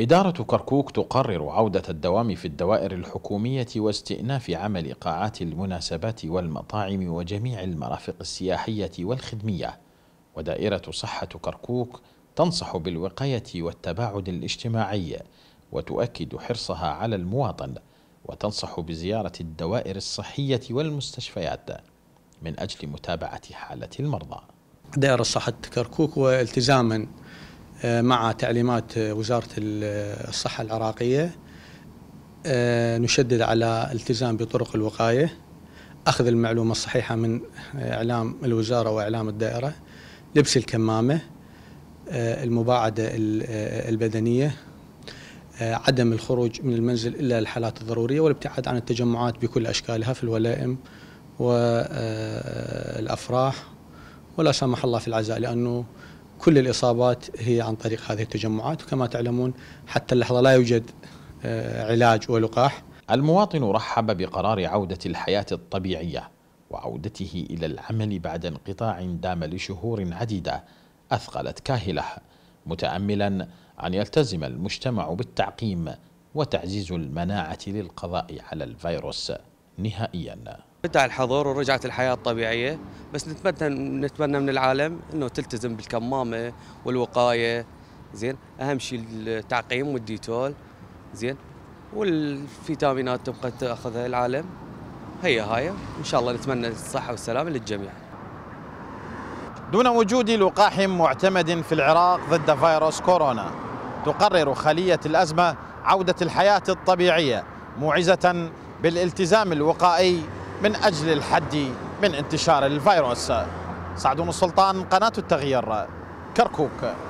إدارة كركوك تقرر عودة الدوام في الدوائر الحكومية واستئناف عمل قاعات المناسبات والمطاعم وجميع المرافق السياحية والخدمية ودائرة صحة كركوك تنصح بالوقاية والتباعد الاجتماعي وتؤكد حرصها على المواطن وتنصح بزيارة الدوائر الصحية والمستشفيات من أجل متابعة حالة المرضى دائرة صحة كركوك والتزاما آه، مع تعليمات وزارة الصحة العراقية آه، نشدد على التزام بطرق الوقاية أخذ المعلومة الصحيحة من إعلام الوزارة وإعلام الدائرة لبس الكمامة آه، المباعدة البدنية عدم الخروج من المنزل إلا الحالات الضرورية والابتعاد عن التجمعات بكل أشكالها في الولائم والأفراح ولا سمح الله في العزاء لأنه كل الإصابات هي عن طريق هذه التجمعات وكما تعلمون حتى اللحظة لا يوجد آه، علاج ولقاح المواطن رحب بقرار عودة الحياة الطبيعية وعودته إلى العمل بعد انقطاع دام لشهور عديدة أثقلت كاهلة متأملا أن يلتزم المجتمع بالتعقيم وتعزيز المناعة للقضاء على الفيروس نهائيا بدأ الحظر ورجعت الحياة الطبيعية بس نتمنى نتمنى من العالم انه تلتزم بالكمامه والوقايه زين اهم شيء التعقيم والديتول زين والفيتامينات تبقى تاخذها العالم هي هاي ان شاء الله نتمنى الصحه والسلامه للجميع دون وجود لقاح معتمد في العراق ضد فيروس كورونا تقرر خلية الأزمة عودة الحياة الطبيعية موعزة بالالتزام الوقائي من أجل الحد من انتشار الفيروس سعدون السلطان قناة التغيير كركوك